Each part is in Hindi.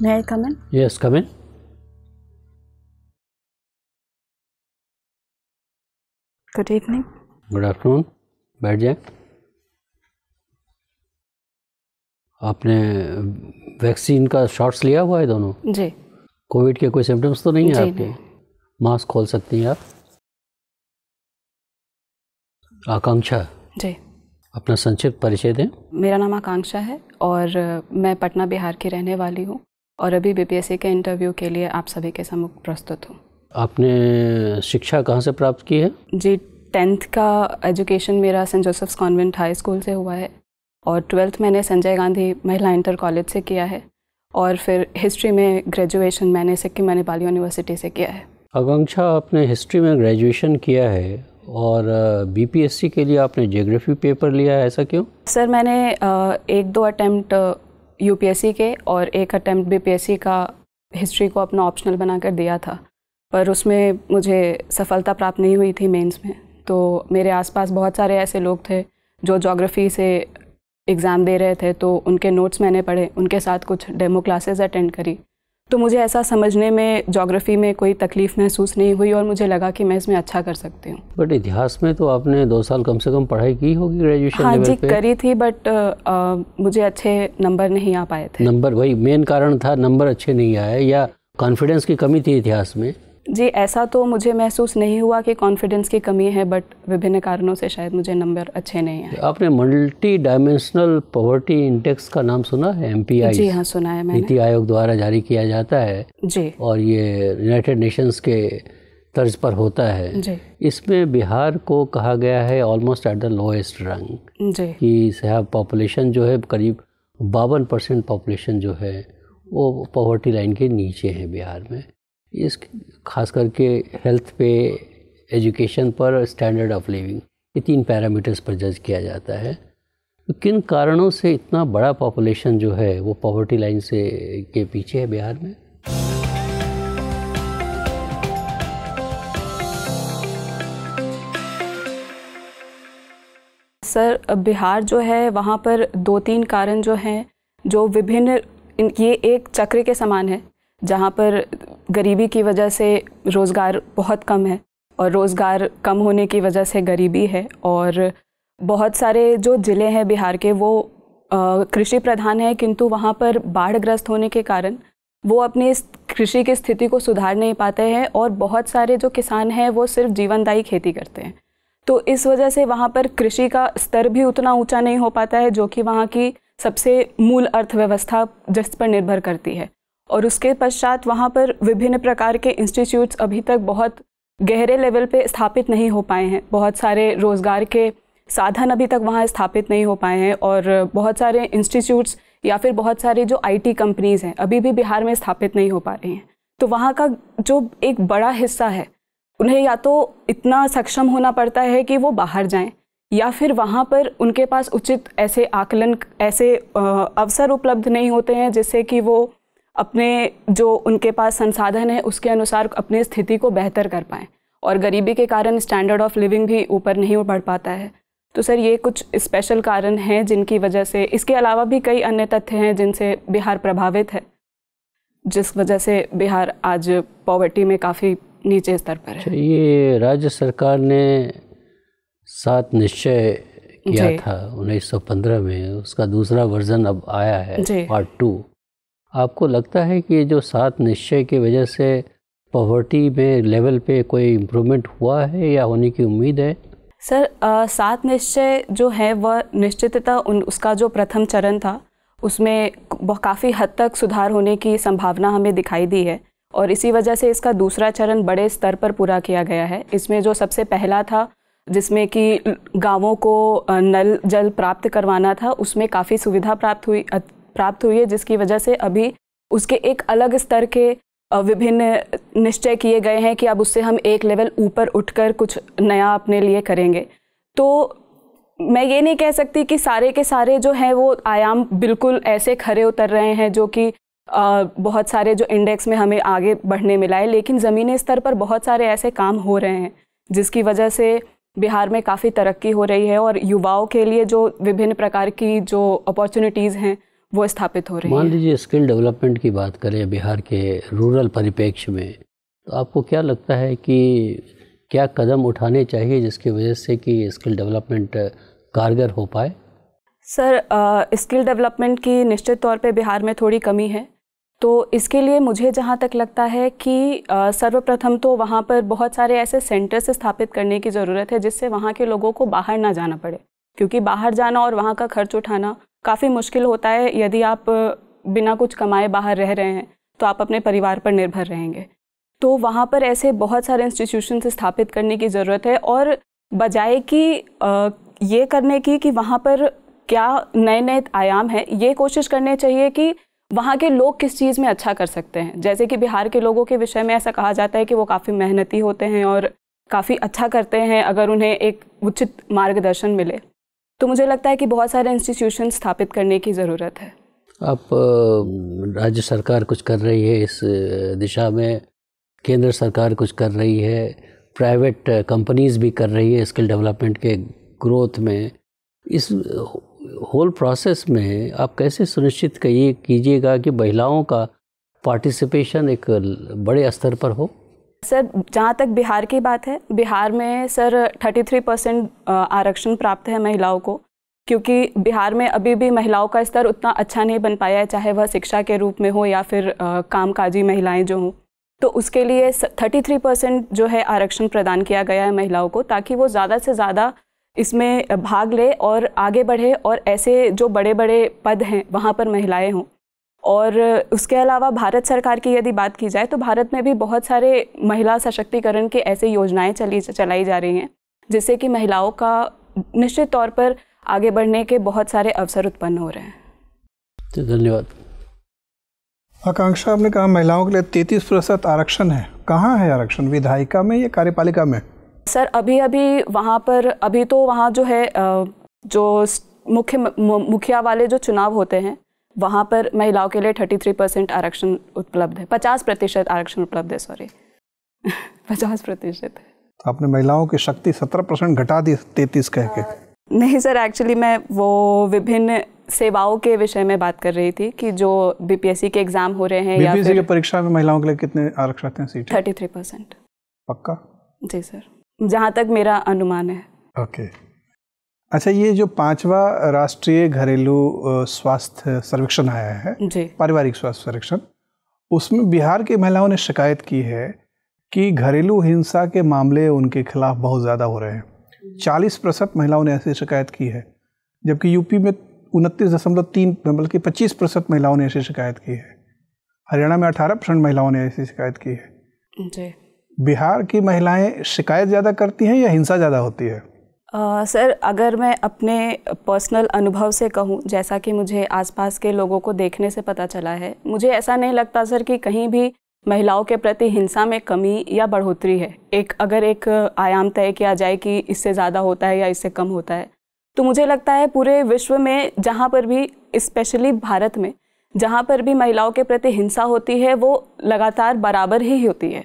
May I come in? Yes, come in. Good evening good afternoon बैठ जाए आपने वैक्सीन का शॉट्स लिया हुआ है दोनों जी कोविड के कोई सिम्टम्स तो नहीं है आपके मास्क खोल सकती हैं आप आकांक्षा जी अपना संक्षिप्त परिचय दें मेरा नाम आकांक्षा है और मैं पटना बिहार की रहने वाली हूँ और अभी बीपीएससी e के इंटरव्यू के लिए आप सभी के सम्मुख प्रस्तुत हूँ आपने शिक्षा कहाँ से प्राप्त की है जी टेंथ का एजुकेशन मेरा saint Joseph's convent high school से हुआ है और ट्वेल्थ मैंने संजय गांधी महिला इंटर कॉलेज से किया है और फिर हिस्ट्री में ग्रेजुएशन मैंने सिक्किम मणिपाल यूनिवर्सिटी से किया है आकांक्षा आपने हिस्ट्री में ग्रेजुएशन किया है और बीपीएससी e के लिए आपने जियोग्राफी पेपर लिया है ऐसा क्यों सर मैंने एक दो अटैम्प्ट यूपीएससी के और एक अटैम्प्ट बीपीएससी का हिस्ट्री को अपना ऑप्शनल बना कर दिया था पर उसमें मुझे सफलता प्राप्त नहीं हुई थी मेंस में तो मेरे आसपास बहुत सारे ऐसे लोग थे जो जोग्राफ़ी से एग्ज़ाम दे रहे थे तो उनके नोट्स मैंने पढ़े उनके साथ कुछ डेमो क्लासेस अटेंड करी तो मुझे ऐसा समझने में जोग्राफ़ी में कोई तकलीफ़ महसूस नहीं हुई और मुझे लगा कि मैं इसमें अच्छा कर सकती हूँ बट इतिहास में तो आपने दो साल कम से कम पढ़ाई की होगी ग्रेजुएशन हाँ जी पे? करी थी बट आ, मुझे अच्छे नंबर नहीं आ पाए थे नंबर वही मेन कारण था नंबर अच्छे नहीं आए या कॉन्फिडेंस की कमी थी इतिहास में जी ऐसा तो मुझे महसूस नहीं हुआ कि कॉन्फिडेंस की कमी है बट विभिन्न कारणों से शायद मुझे नंबर अच्छे नहीं आए आपने मल्टी डायमेंशनल पॉवर्टी इंडेक्स का नाम सुना है एम जी हाँ सुना है मैंने नीति आयोग द्वारा जारी किया जाता है जी और ये यूनाइटेड नेशंस के तर्ज पर होता है इसमें बिहार को कहा गया है ऑलमोस्ट एट द लोएस्ट रंग कि साहब हाँ, पॉपुलेशन जो है करीब बावन परसेंट पॉपुलेशन जो है वो पॉवर्टी लाइन के नीचे है बिहार में इस खास करके हेल्थ पे एजुकेशन पर स्टैंडर्ड ऑफ लिविंग ये तीन पैरामीटर्स पर जज किया जाता है तो किन कारणों से इतना बड़ा पॉपुलेशन जो है वो पॉवर्टी लाइन से के पीछे है बिहार में सर बिहार जो है वहाँ पर दो तीन कारण जो हैं जो विभिन्न ये एक चक्र के समान है जहाँ पर गरीबी की वजह से रोज़गार बहुत कम है और रोज़गार कम होने की वजह से गरीबी है और बहुत सारे जो ज़िले हैं बिहार के वो कृषि प्रधान है किंतु वहाँ पर बाढ़ग्रस्त होने के कारण वो अपनी इस कृषि की स्थिति को सुधार नहीं पाते हैं और बहुत सारे जो किसान हैं वो सिर्फ जीवनदायी खेती करते हैं तो इस वजह से वहाँ पर कृषि का स्तर भी उतना ऊंचा नहीं हो पाता है जो कि वहाँ की सबसे मूल अर्थव्यवस्था जिस पर निर्भर करती है और उसके पश्चात वहाँ पर विभिन्न प्रकार के इंस्टीट्यूट्स अभी तक बहुत गहरे लेवल पे स्थापित नहीं हो पाए हैं बहुत सारे रोज़गार के साधन अभी तक वहाँ स्थापित नहीं हो पाए हैं और बहुत सारे इंस्टीट्यूट्स या फिर बहुत सारे जो आईटी कंपनीज़ हैं अभी भी बिहार में स्थापित नहीं हो पा रही हैं तो वहाँ का जो एक बड़ा हिस्सा है उन्हें या तो इतना सक्षम होना पड़ता है कि वो बाहर जाएं या फिर वहाँ पर उनके पास उचित ऐसे आकलन ऐसे अवसर उपलब्ध नहीं होते हैं जिससे कि वो अपने जो उनके पास संसाधन है उसके अनुसार अपनी स्थिति को बेहतर कर पाएँ और गरीबी के कारण स्टैंडर्ड ऑफ लिविंग भी ऊपर नहीं बढ़ पाता है तो सर ये कुछ स्पेशल कारण हैं जिनकी वजह से इसके अलावा भी कई अन्य तथ्य हैं जिनसे बिहार प्रभावित है जिस वजह से बिहार आज पॉवर्टी में काफ़ी नीचे स्तर पर है अच्छा, ये राज्य सरकार ने सात निश्चय किया था 1915 में उसका दूसरा वर्जन अब आया है पार्ट टू आपको लगता है कि ये जो सात निश्चय की वजह से पॉवर्टी में लेवल पे कोई इम्प्रूवमेंट हुआ है या होने की उम्मीद है सर सात निश्चय जो है वह निश्चितता उन उसका जो प्रथम चरण था उसमें काफ़ी हद तक सुधार होने की संभावना हमें दिखाई दी है और इसी वजह से इसका दूसरा चरण बड़े स्तर पर पूरा किया गया है इसमें जो सबसे पहला था जिसमें कि गांवों को नल जल प्राप्त करवाना था उसमें काफ़ी सुविधा प्राप्त हुई प्राप्त हुई है जिसकी वजह से अभी उसके एक अलग स्तर के विभिन्न निश्चय किए गए हैं कि अब उससे हम एक लेवल ऊपर उठकर कुछ नया अपने लिए करेंगे तो मैं ये नहीं कह सकती कि सारे के सारे जो हैं वो आयाम बिल्कुल ऐसे खड़े उतर रहे हैं जो कि बहुत सारे जो इंडेक्स में हमें आगे बढ़ने मिला है लेकिन ज़मीनी स्तर पर बहुत सारे ऐसे काम हो रहे हैं जिसकी वजह से बिहार में काफ़ी तरक्की हो रही है और युवाओं के लिए जो विभिन्न प्रकार की जो अपॉर्चुनिटीज़ हैं वो स्थापित हो रही मान है मान लीजिए स्किल डेवलपमेंट की बात करें बिहार के रूरल परिप्रेक्ष्य में तो आपको क्या लगता है कि क्या कदम उठाने चाहिए जिसकी वजह से कि स्किल डेवलपमेंट कारगर हो पाए सर स्किल डेवलपमेंट की निश्चित तौर पे बिहार में थोड़ी कमी है तो इसके लिए मुझे जहाँ तक लगता है कि सर्वप्रथम तो वहाँ पर बहुत सारे ऐसे सेंटर्स स्थापित करने की ज़रूरत है जिससे वहाँ के लोगों को बाहर ना जाना पड़े क्योंकि बाहर जाना और वहाँ का खर्च उठाना काफ़ी मुश्किल होता है यदि आप बिना कुछ कमाए बाहर रह रहे हैं तो आप अपने परिवार पर निर्भर रहेंगे तो वहाँ पर ऐसे बहुत सारे इंस्टीट्यूशन स्थापित करने की ज़रूरत है और बजाय कि ये करने की कि वहाँ पर क्या नए नए आयाम हैं ये कोशिश करने चाहिए कि वहाँ के लोग किस चीज़ में अच्छा कर सकते हैं जैसे कि बिहार के लोगों के विषय में ऐसा कहा जाता है कि वो काफ़ी मेहनती होते हैं और काफ़ी अच्छा करते हैं अगर उन्हें एक उचित मार्गदर्शन मिले तो मुझे लगता है कि बहुत सारे इंस्टीट्यूशन स्थापित करने की ज़रूरत है आप राज्य सरकार कुछ कर रही है इस दिशा में केंद्र सरकार कुछ कर रही है प्राइवेट कंपनीज़ भी कर रही है स्किल डेवलपमेंट के ग्रोथ में इस होल प्रोसेस में आप कैसे सुनिश्चित करिए कीजिएगा कि महिलाओं का पार्टिसिपेशन एक बड़े स्तर पर हो सर जहाँ तक बिहार की बात है बिहार में सर 33 परसेंट आरक्षण प्राप्त है महिलाओं को क्योंकि बिहार में अभी भी महिलाओं का स्तर उतना अच्छा नहीं बन पाया है चाहे वह शिक्षा के रूप में हो या फिर कामकाजी महिलाएं जो हों तो उसके लिए 33 परसेंट जो है आरक्षण प्रदान किया गया है महिलाओं को ताकि वो ज़्यादा से ज़्यादा इसमें भाग ले और आगे बढ़े और ऐसे जो बड़े बड़े पद हैं वहाँ पर महिलाएं हों और उसके अलावा भारत सरकार की यदि बात की जाए तो भारत में भी बहुत सारे महिला सशक्तिकरण के ऐसे योजनाएं चली चलाई जा रही हैं जिससे कि महिलाओं का निश्चित तौर पर आगे बढ़ने के बहुत सारे अवसर उत्पन्न हो रहे हैं धन्यवाद आकांक्षा आपने कहा महिलाओं के लिए तैतीस प्रतिशत आरक्षण है कहाँ है आरक्षण विधायिका में या कार्यपालिका में सर अभी अभी वहाँ पर अभी तो वहाँ जो है जो मुख्य मुखिया वाले जो चुनाव होते हैं वहाँ पर महिलाओं के लिए 33 परसेंट आरक्षण उपलब्ध है 50 प्रतिशत आरक्षण उपलब्ध है सॉरी 50 प्रतिशत तो आपने महिलाओं की शक्ति 17 परसेंट घटा दी तैतीस कह के नहीं सर एक्चुअली मैं वो विभिन्न सेवाओं के विषय में बात कर रही थी कि जो बीपीएससी के एग्जाम हो रहे हैं बीपीएससी फिर की परीक्षा में महिलाओं के लिए कितने आरक्षण सीट थर्टी थ्री परसेंट पक्का जी सर जहाँ तक मेरा अनुमान है ओके okay. अच्छा ये जो पांचवा राष्ट्रीय घरेलू स्वास्थ्य सर्वेक्षण आया है पारिवारिक स्वास्थ्य सर्वेक्षण उसमें बिहार की महिलाओं ने शिकायत की है कि घरेलू हिंसा के मामले उनके खिलाफ बहुत ज़्यादा हो रहे हैं चालीस प्रतिशत महिलाओं ने ऐसी शिकायत की है जबकि यूपी में उनतीस दशमलव तीन बल्कि पच्चीस प्रतिशत महिलाओं ने ऐसी शिकायत की है हरियाणा में अठारह परसेंट महिलाओं ने ऐसी शिकायत की है जी बिहार की महिलाएं शिकायत ज़्यादा करती हैं या हिंसा ज़्यादा होती है सर uh, अगर मैं अपने पर्सनल अनुभव से कहूँ जैसा कि मुझे आसपास के लोगों को देखने से पता चला है मुझे ऐसा नहीं लगता सर कि कहीं भी महिलाओं के प्रति हिंसा में कमी या बढ़ोतरी है एक अगर एक आयाम तय किया जाए कि इससे ज़्यादा होता है या इससे कम होता है तो मुझे लगता है पूरे विश्व में जहाँ पर भी स्पेशली भारत में जहाँ पर भी महिलाओं के प्रति हिंसा होती है वो लगातार बराबर ही होती है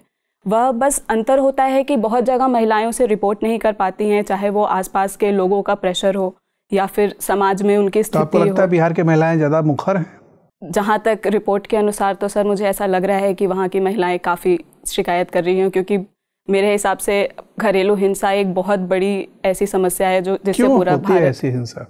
वह बस अंतर होता है कि बहुत जगह महिलाएं उसे रिपोर्ट नहीं कर पाती हैं चाहे वो आसपास के लोगों का प्रेशर हो या फिर समाज में उनकी स्थिति तो आपको लगता बिहार की महिलाएं ज़्यादा मुखर हैं जहाँ तक रिपोर्ट के अनुसार तो सर मुझे ऐसा लग रहा है कि वहाँ की महिलाएं काफ़ी शिकायत कर रही हैं क्योंकि मेरे हिसाब से घरेलू हिंसा एक बहुत बड़ी ऐसी समस्या है जो जिससे पूरा भारत ऐसी हिंसा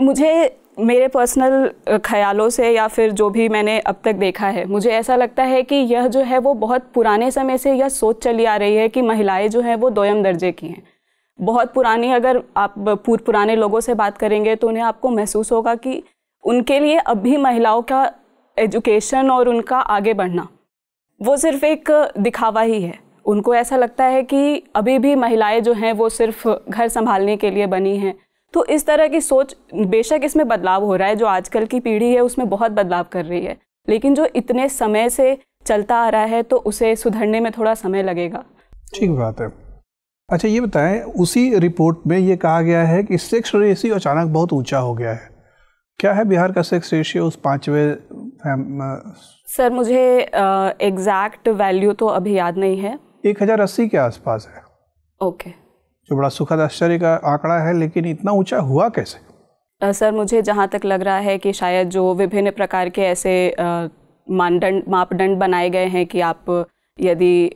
मुझे मेरे पर्सनल ख्यालों से या फिर जो भी मैंने अब तक देखा है मुझे ऐसा लगता है कि यह जो है वो बहुत पुराने समय से यह सोच चली आ रही है कि महिलाएं जो हैं वो दोयम दर्जे की हैं बहुत पुरानी अगर आप पूर्व पुराने लोगों से बात करेंगे तो उन्हें आपको महसूस होगा कि उनके लिए अब भी महिलाओं का एजुकेशन और उनका आगे बढ़ना वो सिर्फ एक दिखावा ही है उनको ऐसा लगता है कि अभी भी महिलाएं जो हैं वो सिर्फ घर संभालने के लिए बनी हैं तो इस तरह की सोच बेशक इसमें बदलाव हो रहा है जो आजकल की पीढ़ी है उसमें बहुत बदलाव कर रही है लेकिन जो इतने समय से चलता आ रहा है तो उसे सुधरने में थोड़ा समय लगेगा ठीक बात है अच्छा ये बताएं उसी रिपोर्ट में ये कहा गया है कि सेक्स रेशियो अचानक बहुत ऊंचा हो गया है क्या है बिहार का सेक्स रेशियो उस पाँचवें सर मुझे एग्जैक्ट वैल्यू तो अभी याद नहीं है एक हज़ार अस्सी के आसपास है ओके okay. जो बड़ा सुखद आश्चर्य का आंकड़ा है लेकिन इतना ऊंचा हुआ कैसे आ, सर मुझे जहाँ तक लग रहा है कि शायद जो विभिन्न प्रकार के ऐसे मानदंड मापदंड बनाए गए हैं कि आप यदि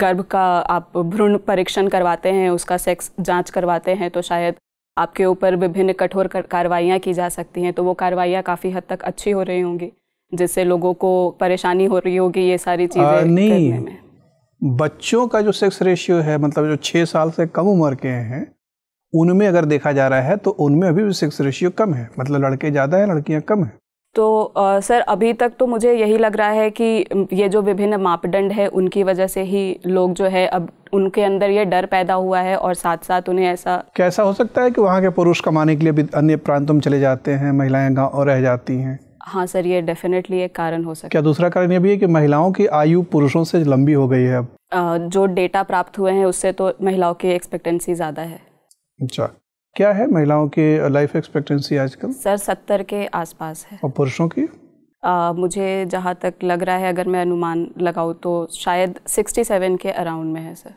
गर्भ का आप भ्रूण परीक्षण करवाते हैं उसका सेक्स जांच करवाते हैं तो शायद आपके ऊपर विभिन्न कठोर कार्रवाइयाँ की जा सकती हैं तो वो कार्रवाइयाँ काफ़ी हद तक अच्छी हो रही होंगी जिससे लोगों को परेशानी हो रही होगी ये सारी चीज़ें करने में बच्चों का जो सेक्स रेशियो है मतलब जो छः साल से कम उम्र के हैं उनमें अगर देखा जा रहा है तो उनमें अभी भी सेक्स रेशियो कम है मतलब लड़के ज़्यादा हैं लड़कियाँ कम हैं तो आ, सर अभी तक तो मुझे यही लग रहा है कि ये जो विभिन्न मापदंड है उनकी वजह से ही लोग जो है अब उनके अंदर ये डर पैदा हुआ है और साथ साथ उन्हें ऐसा कैसा हो सकता है कि वहाँ के पुरुष कमाने के लिए भी अन्य प्रांतों में चले जाते हैं महिलाएं गाँव और रह जाती हैं हाँ सर ये डेफिनेटली एक कारण हो सकता है क्या दूसरा कारण ये भी है कि महिलाओं की आयु पुरुषों से लंबी हो गई है अब जो डेटा प्राप्त हुए हैं उससे तो महिलाओं की एक्सपेक्टेंसी ज़्यादा है अच्छा क्या है महिलाओं की लाइफ एक्सपेक्टेंसी आजकल सर सत्तर के आसपास है और पुरुषों की आ, मुझे जहाँ तक लग रहा है अगर मैं अनुमान लगाऊँ तो शायद सिक्सटी सेवन के अराउंड में है सर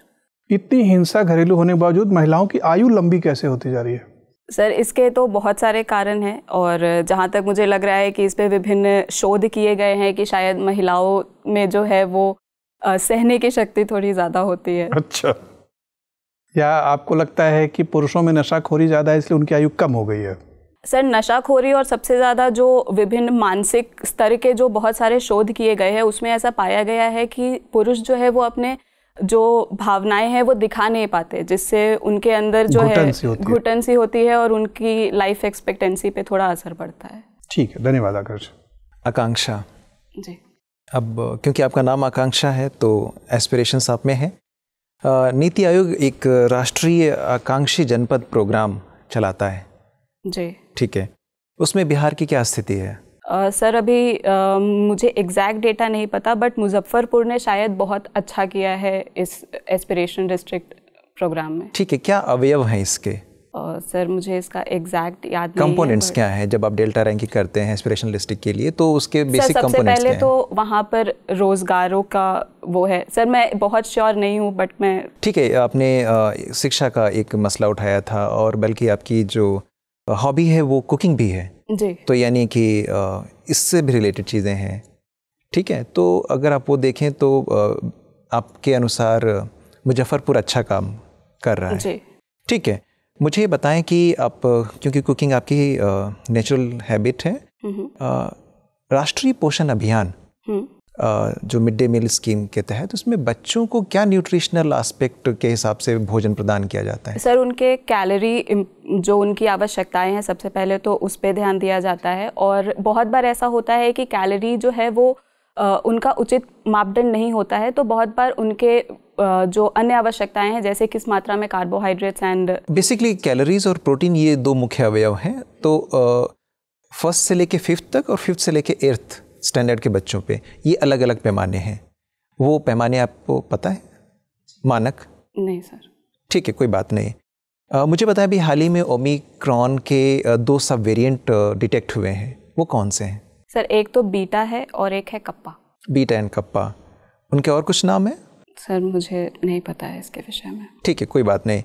इतनी हिंसा घरेलू होने के बावजूद महिलाओं की आयु लंबी कैसे होती जा रही है सर इसके तो बहुत सारे कारण हैं और जहाँ तक मुझे लग रहा है कि इस पर विभिन्न शोध किए गए हैं कि शायद महिलाओं में जो है वो सहने की शक्ति थोड़ी ज़्यादा होती है अच्छा या आपको लगता है कि पुरुषों में नशाखोरी ज़्यादा है इसलिए उनकी आयु कम हो गई है सर नशाखोरी और सबसे ज़्यादा जो विभिन्न मानसिक स्तर के जो बहुत सारे शोध किए गए हैं उसमें ऐसा पाया गया है कि पुरुष जो है वो अपने जो भावनाएं हैं वो दिखा नहीं पाते जिससे उनके अंदर जो है घुटन सी होती है और उनकी लाइफ एक्सपेक्टेंसी पे थोड़ा असर पड़ता है ठीक है धन्यवाद आकर्ष आकांक्षा जी अब क्योंकि आपका नाम आकांक्षा है तो एस्पिरेशंस आप में है नीति आयोग एक राष्ट्रीय आकांक्षी जनपद प्रोग्राम चलाता है जी ठीक है उसमें बिहार की क्या स्थिति है सर अभी uh, मुझे एग्जैक्ट डेटा नहीं पता बट मुजफ्फरपुर ने शायद बहुत अच्छा किया है इस एस्पिरेशन डिस्ट्रिक्ट प्रोग्राम में ठीक है क्या अवयव है इसके सर सर मुझे इसका एग्जैक्ट याद कंपोनेंट्स क्या है जब आप डेल्टा रैंकिंग करते हैं एस्पिरेशन लिस्टिक के लिए तो उसके बेसिक कंपोनेंट्स पहले तो वहाँ पर रोजगारों का वो है सर मैं बहुत श्योर नहीं हूँ बट मैं ठीक है आपने शिक्षा का एक मसला उठाया था और बल्कि आपकी जो हॉबी है वो कुकिंग भी है जी तो यानी कि इससे भी रिलेटेड चीज़ें हैं ठीक है तो अगर आप वो देखें तो आपके अनुसार मुजफ्फरपुर अच्छा काम कर रहा है ठीक है मुझे ये बताएं कि आप क्योंकि कुकिंग आपकी नेचुरल हैबिट है हम्म। राष्ट्रीय पोषण अभियान हम्म। जो मिड डे मील स्कीम के तहत उसमें बच्चों को क्या न्यूट्रिशनल एस्पेक्ट के हिसाब से भोजन प्रदान किया जाता है सर उनके कैलोरी जो उनकी आवश्यकताएं हैं सबसे पहले तो उस पर ध्यान दिया जाता है और बहुत बार ऐसा होता है कि कैलोरी जो है वो उनका उचित मापदंड नहीं होता है तो बहुत बार उनके जो अन्य आवश्यकताएं हैं जैसे किस मात्रा में कार्बोहाइड्रेट्स एंड बेसिकली कैलोरीज और प्रोटीन ये दो मुख्य अवयव हैं तो फर्स्ट से लेके फिफ्थ तक और फिफ्थ से लेके एर्थ स्टैंडर्ड के बच्चों पे ये अलग अलग पैमाने हैं वो पैमाने आपको पता है मानक नहीं सर ठीक है कोई बात नहीं आ, मुझे पता है अभी हाल ही में ओमिक्रॉन के दो सब वेरिएंट डिटेक्ट हुए हैं वो कौन से हैं सर एक तो बीटा है और एक है कप्पा बीटा एंड कप्पा उनके और कुछ नाम है सर मुझे नहीं पता है इसके विषय में ठीक है कोई बात नहीं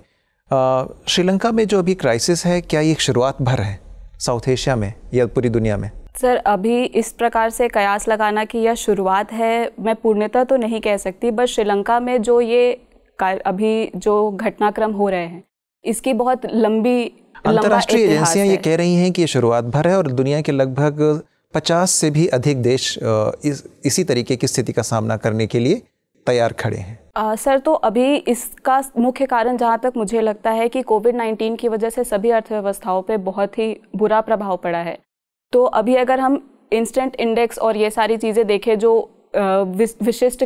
श्रीलंका में जो अभी क्राइसिस है क्या ये शुरुआत भर है साउथ एशिया में या पूरी दुनिया में सर अभी इस प्रकार से कयास लगाना कि यह शुरुआत है मैं पूर्णतः तो नहीं कह सकती बट श्रीलंका में जो ये अभी जो घटनाक्रम हो रहे हैं इसकी बहुत लंबी अंतर्राष्ट्रीय एजेंसियां ये कह रही हैं कि ये शुरुआत भर है और दुनिया के लगभग 50 से भी अधिक देश इस इसी तरीके की स्थिति का सामना करने के लिए तैयार खड़े हैं आ, सर तो अभी इसका मुख्य कारण जहाँ तक मुझे लगता है कि कोविड 19 की वजह से सभी अर्थव्यवस्थाओं पर बहुत ही बुरा प्रभाव पड़ा है तो अभी अगर हम इंस्टेंट इंडेक्स और ये सारी चीज़ें देखें जो विशिष्ट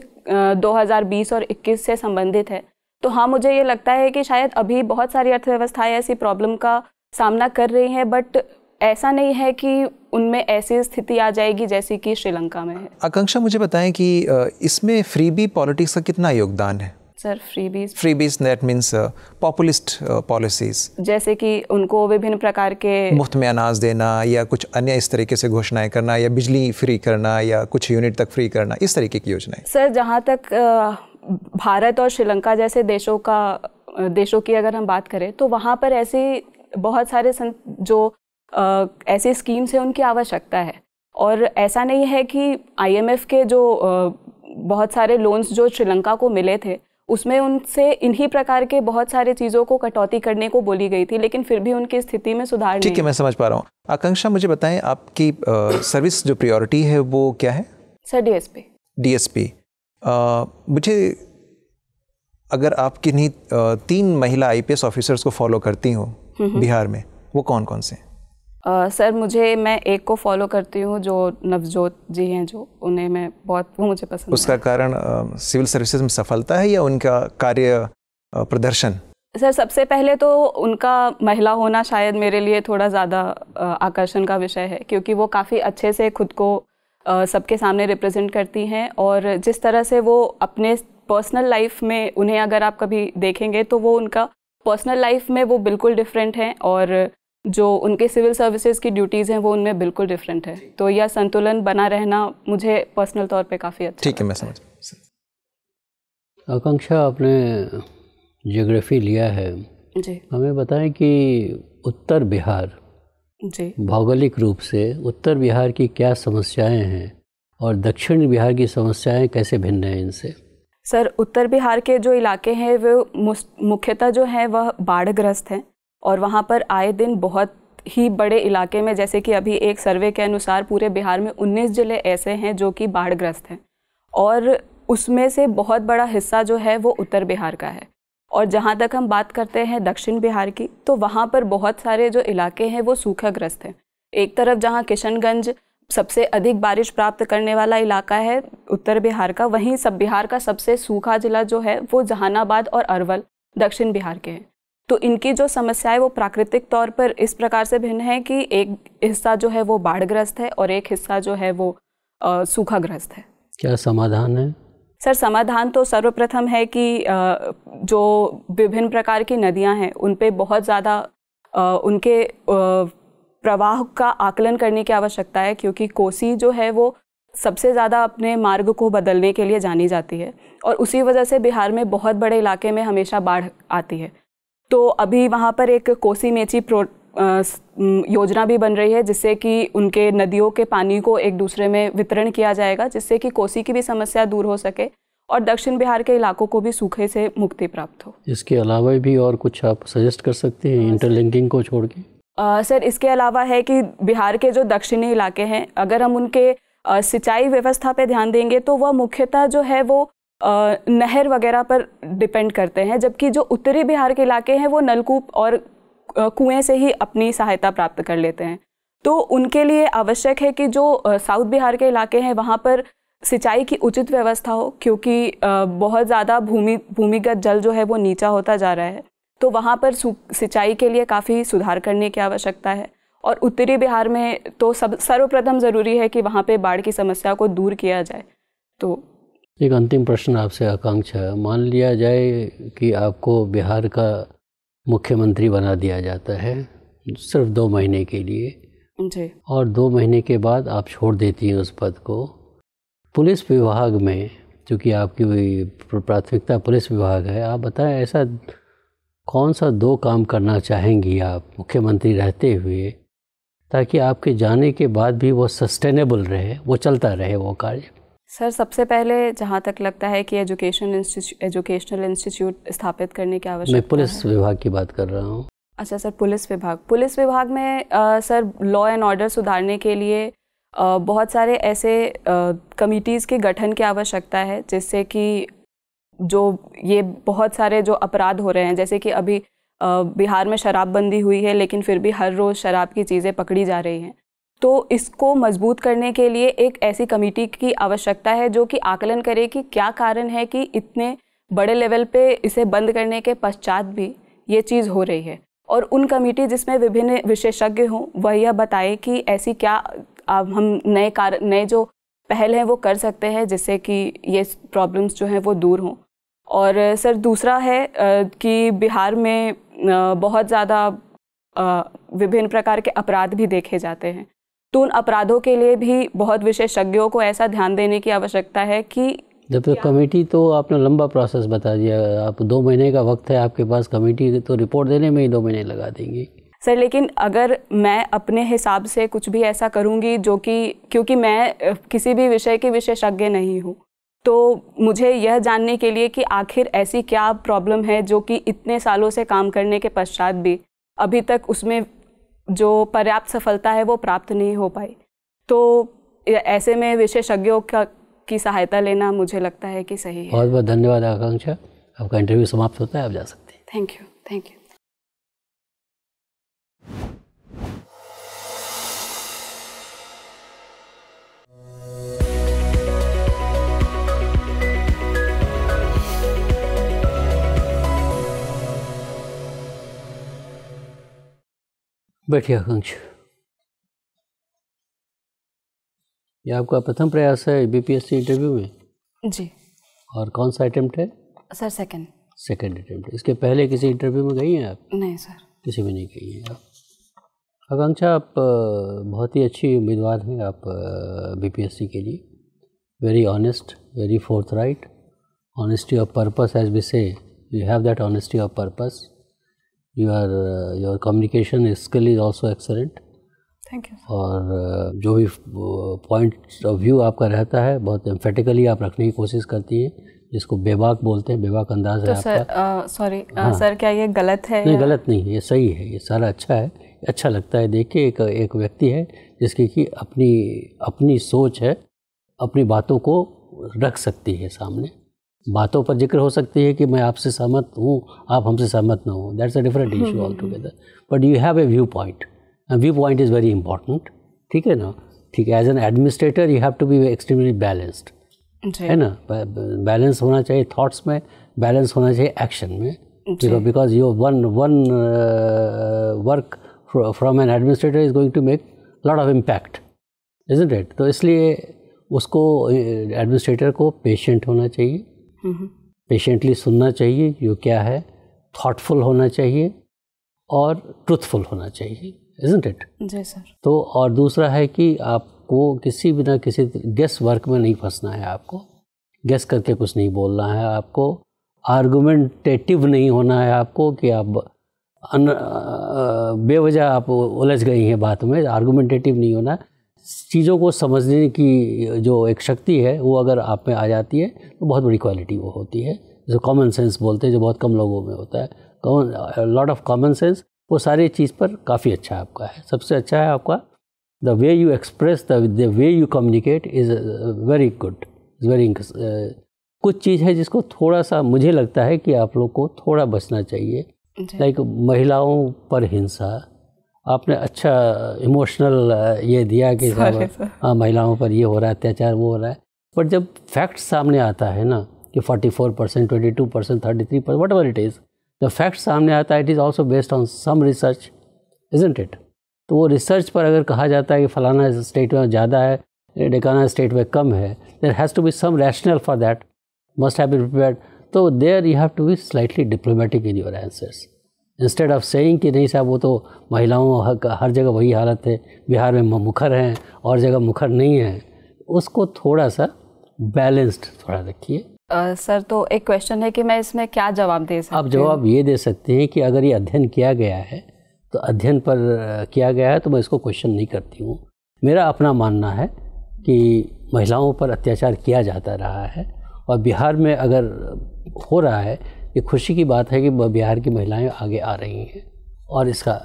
2020 और 21 से संबंधित है तो हाँ मुझे ये लगता है कि शायद अभी बहुत सारी अर्थव्यवस्थाएं ऐसी प्रॉब्लम का सामना कर रही हैं बट ऐसा नहीं है कि उनमें ऐसी स्थिति आ जाएगी जैसी कि श्रीलंका में है आकांक्षा मुझे बताएं कि इसमें फ्रीबी पॉलिटिक्स का कितना योगदान है sir freebies freebies that means populist policies जैसे कि उनको विभिन्न प्रकार के मुफ्त में अनाज देना या कुछ अन्य इस तरीके से घोषणाएं करना या बिजली फ्री करना या कुछ यूनिट तक फ्री करना इस तरीके की योजनाएं सर जहाँ तक भारत और श्रीलंका जैसे देशों का देशों की अगर हम बात करें तो वहाँ पर ऐसी बहुत सारे जो आ, ऐसी स्कीम्स हैं उनकी आवश्यकता है और ऐसा नहीं है कि आईएमएफ के जो आ, बहुत सारे लोन्स जो श्रीलंका को मिले थे उसमें उनसे इन्हीं प्रकार के बहुत सारे चीज़ों को कटौती करने को बोली गई थी लेकिन फिर भी उनकी स्थिति में सुधार ठीक है मैं समझ पा रहा हूँ आकांक्षा मुझे बताएं आपकी आ, सर्विस जो प्रायोरिटी है वो क्या है सर डीएसपी डीएसपी मुझे अगर आप किन्हीं तीन महिला आईपीएस ऑफिसर्स को फॉलो करती हूँ हम्म, हम्म। बिहार में वो कौन कौन से हैं सर मुझे मैं एक को फॉलो करती हूँ जो नवजोत जी हैं जो उन्हें मैं बहुत वो मुझे पसंद उसका कारण सिविल सर्विसेज में सफलता है या उनका कार्य प्रदर्शन सर सबसे पहले तो उनका महिला होना शायद मेरे लिए थोड़ा ज़्यादा आकर्षण का विषय है क्योंकि वो काफ़ी अच्छे से खुद को सबके सामने रिप्रेजेंट करती हैं और जिस तरह से वो अपने पर्सनल लाइफ में उन्हें अगर आप कभी देखेंगे तो वो उनका पर्सनल लाइफ में वो बिल्कुल डिफरेंट हैं और जो उनके सिविल सर्विसेज की ड्यूटीज़ हैं वो उनमें बिल्कुल डिफरेंट है तो यह संतुलन बना रहना मुझे पर्सनल तौर पे काफ़ी अच्छा ठीक है मैं समझ आकांक्षा आपने जोग्राफी लिया है जी हमें बताएं कि उत्तर बिहार जी भौगोलिक रूप से उत्तर बिहार की क्या समस्याएं हैं और दक्षिण बिहार की समस्याएं कैसे भिन्न हैं इनसे सर उत्तर बिहार के जो इलाके हैं वे मुख्यतः जो हैं वह बाढ़ग्रस्त हैं और वहाँ पर आए दिन बहुत ही बड़े इलाके में जैसे कि अभी एक सर्वे के अनुसार पूरे बिहार में 19 जिले ऐसे हैं जो कि बाढ़ग्रस्त हैं और उसमें से बहुत बड़ा हिस्सा जो है वो उत्तर बिहार का है और जहाँ तक हम बात करते हैं दक्षिण बिहार की तो वहाँ पर बहुत सारे जो इलाके हैं वो सूखाग्रस्त हैं एक तरफ जहाँ किशनगंज सबसे अधिक बारिश प्राप्त करने वाला इलाका है उत्तर बिहार का वहीं सब बिहार का सबसे सूखा जिला जो है वो जहानाबाद और अरवल दक्षिण बिहार के हैं तो इनकी जो समस्याएं वो प्राकृतिक तौर पर इस प्रकार से भिन्न है कि एक हिस्सा जो है वो बाढ़ग्रस्त है और एक हिस्सा जो है वो सूखाग्रस्त है क्या समाधान है सर समाधान तो सर्वप्रथम है कि जो विभिन्न प्रकार की नदियां हैं उन पे बहुत ज़्यादा उनके प्रवाह का आकलन करने की आवश्यकता है क्योंकि कोसी जो है वो सबसे ज़्यादा अपने मार्ग को बदलने के लिए जानी जाती है और उसी वजह से बिहार में बहुत बड़े इलाके में हमेशा बाढ़ आती है तो अभी वहाँ पर एक कोसी मेची प्रो योजना भी बन रही है जिससे कि उनके नदियों के पानी को एक दूसरे में वितरण किया जाएगा जिससे कि कोसी की भी समस्या दूर हो सके और दक्षिण बिहार के इलाकों को भी सूखे से मुक्ति प्राप्त हो इसके अलावा भी और कुछ आप सजेस्ट कर सकते हैं इंटरलिंकिंग हाँ, को छोड़ के सर इसके अलावा है कि बिहार के जो दक्षिणी इलाके हैं अगर हम उनके सिंचाई व्यवस्था पे ध्यान देंगे तो वह मुख्यतः जो है वो नहर वगैरह पर डिपेंड करते हैं जबकि जो उत्तरी बिहार के इलाके हैं वो नलकूप और कुएं से ही अपनी सहायता प्राप्त कर लेते हैं तो उनके लिए आवश्यक है कि जो साउथ बिहार के इलाके हैं वहाँ पर सिंचाई की उचित व्यवस्था हो क्योंकि बहुत ज़्यादा भूमि भूमिगत जल जो है वो नीचा होता जा रहा है तो वहाँ पर सिंचाई के लिए काफ़ी सुधार करने की आवश्यकता है और उत्तरी बिहार में तो सब सर्वप्रथम ज़रूरी है कि वहाँ पे बाढ़ की समस्या को दूर किया जाए तो एक अंतिम प्रश्न आपसे आकांक्षा मान लिया जाए कि आपको बिहार का मुख्यमंत्री बना दिया जाता है सिर्फ दो महीने के लिए जी और दो महीने के बाद आप छोड़ देती हैं उस पद को पुलिस विभाग में चूँकि आपकी प्राथमिकता पुलिस विभाग है आप बताएं ऐसा कौन सा दो काम करना चाहेंगी आप मुख्यमंत्री रहते हुए ताकि आपके जाने के बाद भी वो सस्टेनेबल रहे वो चलता रहे वो कार्य सर सबसे पहले जहाँ तक लगता है कि एजुकेशन एजुकेशनल इंस्टीट्यूट स्थापित करने की आवश्यकता मैं पुलिस विभाग की बात कर रहा हूँ अच्छा सर पुलिस विभाग पुलिस विभाग में आ, सर लॉ एंड ऑर्डर सुधारने के लिए आ, बहुत सारे ऐसे कमिटीज़ के गठन की आवश्यकता है जिससे कि जो ये बहुत सारे जो अपराध हो रहे हैं जैसे कि अभी बिहार में शराबबंदी हुई है लेकिन फिर भी हर रोज़ शराब की चीज़ें पकड़ी जा रही हैं तो इसको मजबूत करने के लिए एक ऐसी कमेटी की आवश्यकता है जो कि आकलन करे कि क्या कारण है कि इतने बड़े लेवल पे इसे बंद करने के पश्चात भी ये चीज़ हो रही है और उन कमेटी जिसमें विभिन्न विशेषज्ञ हों वह यह बताए कि ऐसी क्या अब हम नए कार नए जो पहल हैं वो कर सकते हैं जिससे कि ये प्रॉब्लम्स जो हैं वो दूर हों और सर दूसरा है कि बिहार में बहुत ज़्यादा विभिन्न प्रकार के अपराध भी देखे जाते हैं तो उन अपराधों के लिए भी बहुत विशेषज्ञों को ऐसा ध्यान देने की आवश्यकता है कि जब तक कमेटी तो आपने लंबा प्रोसेस बता दिया आप दो महीने का वक्त है आपके पास कमेटी तो रिपोर्ट देने में ही दो महीने लगा देंगे सर लेकिन अगर मैं अपने हिसाब से कुछ भी ऐसा करूँगी जो कि क्योंकि मैं किसी भी विषय के विशेषज्ञ नहीं हूँ तो मुझे यह जानने के लिए कि आखिर ऐसी क्या प्रॉब्लम है जो कि इतने सालों से काम करने के पश्चात भी अभी तक उसमें जो पर्याप्त सफलता है वो प्राप्त नहीं हो पाई तो ऐसे में विशेषज्ञों का की सहायता लेना मुझे लगता है कि सही है बहुत बहुत धन्यवाद आकांक्षा आपका इंटरव्यू समाप्त होता है आप जा सकते हैं थैंक यू थैंक यू बैठिया कंक्ष ये आपका प्रथम प्रयास है बीपीएससी इंटरव्यू में जी और कौन सा अटेम्प्ट है सर सेकंड सेकंड अटेम्प्ट इसके पहले किसी इंटरव्यू में गई हैं आप नहीं सर किसी में नहीं गई हैं आप आकांक्षा आप बहुत ही अच्छी उम्मीदवार हैं आप बीपीएससी के लिए honest very fourth right honesty of purpose as be से you have that honesty of purpose you are your communication skill is also excellent thank you और uh, जो भी पॉइंट ऑफ व्यू आपका रहता है बहुत एम्फेटिकली आप रखने की कोशिश करती हैं जिसको बेबाक बोलते हैं बेबाक अंदाज तो है सर, आपका सॉरी uh, uh, हाँ, सर क्या ये गलत है नहीं या? गलत नहीं ये सही है ये सारा अच्छा है अच्छा लगता है देखिए एक एक व्यक्ति है जिसकी कि अपनी अपनी सोच है अपनी बातों को रख सकती है सामने बातों पर जिक्र हो सकती है कि मैं आपसे सहमत हूँ आप हमसे सहमत ना हो that's a different issue altogether but you have a viewpoint viewpoint is very important ठीक है ना ठीक है as an administrator you have to be extremely balanced है ना बैलेंस होना चाहिए थाट्स में बैलेंस होना चाहिए एक्शन में because you one one work from an administrator is going to make lot of impact is it तो इसलिए उसको एडमिनिस्ट्रेटर को पेशेंट होना चाहिए हम्म। पेशेंटली सुनना चाहिए यो क्या है थॉटफुल होना चाहिए और ट्रुथफुल होना चाहिए इजेंट इट जी सर तो और दूसरा है कि आपको किसी भी ना किसी गेस वर्क में नहीं फंसना है आपको गेस करके कुछ नहीं बोलना है आपको आर्गूमेंटेटिव नहीं होना है आपको कि आप बेवजह आप उलझ गई हैं बात में आर्गूमेंटेटिव नहीं होना है चीज़ों को समझने की जो एक शक्ति है वो अगर आप में आ जाती है तो बहुत बड़ी क्वालिटी वो होती है जो कॉमन सेंस बोलते हैं जो बहुत कम लोगों में होता है common lot of common sense वो सारी चीज़ पर काफ़ी अच्छा आपका है सबसे अच्छा है आपका the way you express the way you communicate is very good is very कुछ चीज़ है जिसको थोड़ा सा मुझे लगता है कि आप लोग को थोड़ा बचना चाहिए लाइक like, महिलाओं पर हिंसा आपने अच्छा इमोशनल ये दिया कि हाँ महिलाओं पर ये हो रहा है अत्याचार वो हो रहा है पर जब फैक्ट सामने आता है ना कि 44 percent twenty two percent thirty three percent whatever it is जब फैक्ट सामने आता है it is also based on some research isn't it तो वो रिसर्च पर अगर कहा जाता है कि फलाना स्टेट में ज़्यादा है डेकाना स्टेट में कम है there has to be some rational for that must have be prepare तो there you have to be slightly diplomatic in your answers instead of saying कि नहीं साहब वो तो महिलाओं का हर जगह वही हालत है बिहार में मुखर हैं और जगह मुखर नहीं है उसको थोड़ा सा बैलेंस्ड थोड़ा रखिए सर तो एक क्वेश्चन है कि मैं इसमें क्या जवाब दे सकती आप जवाब ये दे सकते हैं कि अगर ये अध्ययन किया गया है तो अध्ययन पर किया गया है तो मैं इसको क्वेश्चन नहीं करती हूँ मेरा अपना मानना है कि महिलाओं पर अत्याचार किया जाता रहा है और बिहार में अगर हो रहा है ये खुशी की बात है कि बिहार की महिलाएं आगे आ रही हैं और इसका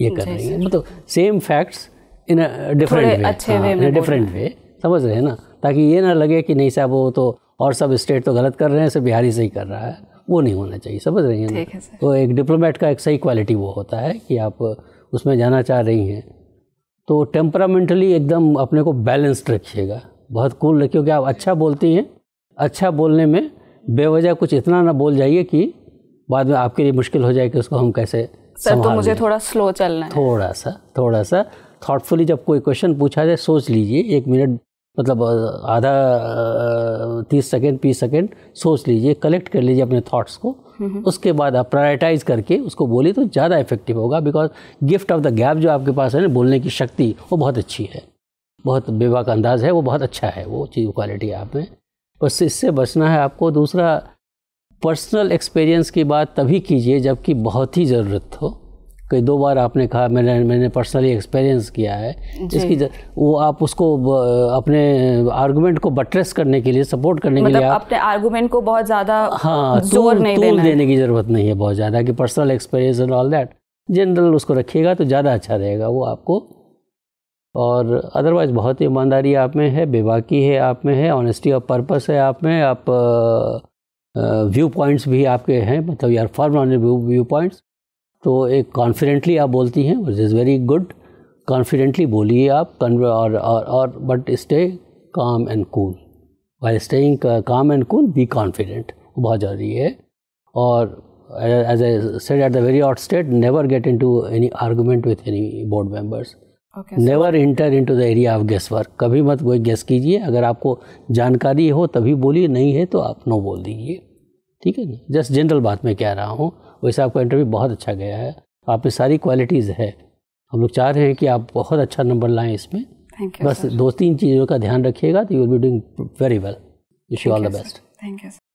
ये कर रही हैं मतलब same facts in different way different way समझ रहे हैं ना ताकि ये ना लगे कि नहीं साहब वो तो और सब स्टेट तो गलत कर रहे हैं सिर्फ बिहारी सही कर रहा है वो नहीं होना चाहिए समझ रही हैं है तो एक डिप्लोमेट का एक सही क्वालिटी वो होता है कि आप उसमें जाना चाह रही हैं तो टेम्परामेंटली एकदम अपने को बैलेंस्ड रखिएगा बहुत कूल रखिए क्योंकि आप अच्छा बोलती हैं अच्छा बोलने में बेवजह कुछ इतना ना बोल जाइए कि बाद में आपके लिए मुश्किल हो जाए कि उसको हम कैसे सर तो मुझे थोड़ा स्लो चलना है थोड़ा सा थोड़ा सा थॉटफुली जब कोई क्वेश्चन पूछा जाए सोच लीजिए एक मिनट मतलब आधा तीस सेकेंड बीस सेकेंड सोच लीजिए कलेक्ट कर लीजिए अपने थॉट्स को उसके बाद आप प्रायोरिटाइज करके उसको बोलिए तो ज़्यादा इफेक्टिव होगा because gift of the gap जो आपके पास है ना बोलने की शक्ति वो बहुत अच्छी है बहुत बेबाक का अंदाज है वो बहुत अच्छा है वो चीज़ क्वालिटी आप में बस इससे बचना है आपको दूसरा पर्सनल एक्सपीरियंस की बात तभी कीजिए जबकि बहुत ही ज़रूरत हो कई दो बार आपने कहा मैंने मैंने पर्सनली एक्सपीरियंस किया है इसकी वो आप उसको अपने आर्गुमेंट को बट्रेस करने के लिए सपोर्ट करने मतलब के लिए मतलब अपने आर्गुमेंट को बहुत ज़्यादा हाँ जोर नहीं देना देने की ज़रूरत नहीं है बहुत ज़्यादा कि personal experience and all that general उसको रखिएगा तो ज़्यादा अच्छा रहेगा वो आपको और अदरवाइज़ बहुत ही ईमानदारी आप में है बेबाकी है आप में है ऑनेस्टी ऑफ पर्पस है आप में आप व्यू पॉइंट्स भी आपके हैं मतलब you are form on viewpoints तो एक कॉन्फिडेंटली आप बोलती हैं which is very good confidently बोलिए आप और और but stay calm and cool by staying calm and cool be confident बहुत ज़रूरी है और as I said at the very outset never get into any argument with any board members never enter into the area of guesswork कभी मत कोई गैस कीजिए अगर आपको जानकारी हो तभी बोलिए नहीं है तो आप नो बोल दीजिए ठीक है ना जस्ट जनरल बात में कह रहा हूँ वैसे आपका इंटरव्यू बहुत अच्छा गया है आप में सारी क्वालिटीज़ है हम लोग चाह रहे हैं कि आप बहुत अच्छा नंबर लाएँ इसमें बस दो तीन चीज़ों का ध्यान रखिएगा तो you will be doing very well wish you all the best thank you